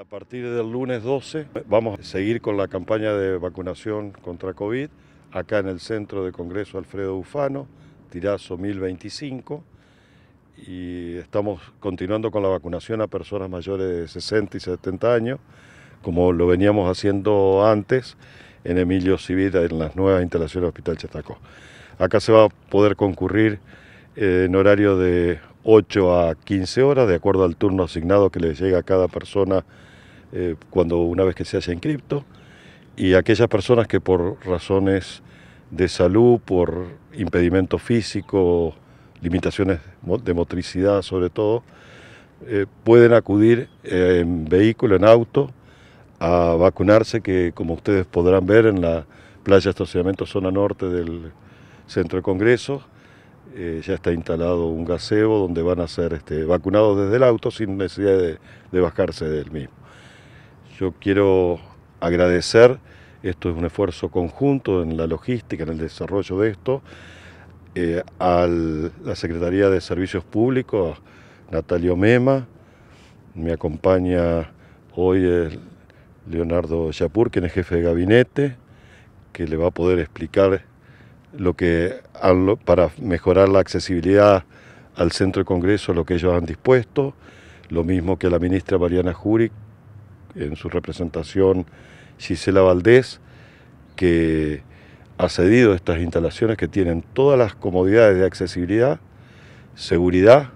a partir del lunes 12 vamos a seguir con la campaña de vacunación contra COVID acá en el Centro de Congreso Alfredo Ufano, Tirazo 1025 y estamos continuando con la vacunación a personas mayores de 60 y 70 años, como lo veníamos haciendo antes en Emilio Civita, en las nuevas instalaciones del Hospital Chetaco. Acá se va a poder concurrir en horario de 8 a 15 horas, de acuerdo al turno asignado que le llega a cada persona eh, cuando una vez que se haya cripto y aquellas personas que por razones de salud, por impedimento físico, limitaciones de motricidad sobre todo, eh, pueden acudir eh, en vehículo, en auto, a vacunarse, que como ustedes podrán ver en la playa de estacionamiento zona norte del centro de congresos, eh, ya está instalado un gazebo donde van a ser este, vacunados desde el auto sin necesidad de, bajarse del mismo. Yo quiero agradecer, esto es un esfuerzo conjunto en la logística, en el desarrollo de esto, eh, a la Secretaría de Servicios Públicos, Natalio Mema, me acompaña hoy Leonardo Yapur, quien es jefe de gabinete, que le va a poder explicar lo que para mejorar la accesibilidad al centro de congreso, lo que ellos han dispuesto, lo mismo que la ministra Mariana Jury en su representación Gisela Valdés, que ha cedido estas instalaciones que tienen todas las comodidades de accesibilidad, seguridad,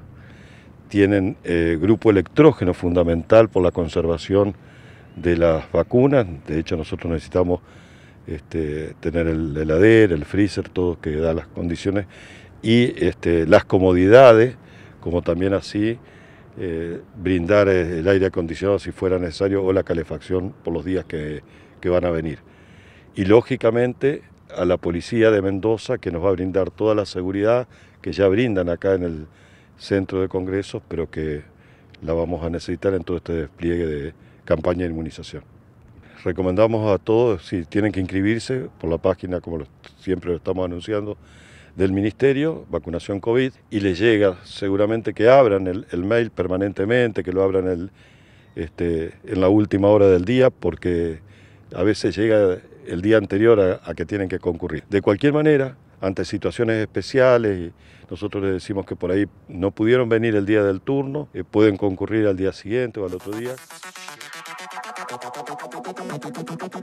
tienen eh, grupo electrógeno fundamental por la conservación de las vacunas, de hecho nosotros necesitamos este, tener el helader, el freezer, todo que da las condiciones y este, las comodidades, como también así eh, brindar eh, el aire acondicionado si fuera necesario o la calefacción por los días que, que van a venir. Y lógicamente a la policía de Mendoza que nos va a brindar toda la seguridad que ya brindan acá en el centro de congresos, pero que la vamos a necesitar en todo este despliegue de campaña de inmunización recomendamos a todos, si tienen que inscribirse por la página, como siempre lo estamos anunciando, del Ministerio, vacunación COVID, y les llega seguramente que abran el, mail permanentemente, que lo abran el, este, en la última hora del día, porque a veces llega el día anterior a, que tienen que concurrir. De cualquier manera, ante situaciones especiales. nosotros les decimos que por ahí no pudieron venir el día del turno, eh, pueden concurrir al día siguiente o al otro día. No, no,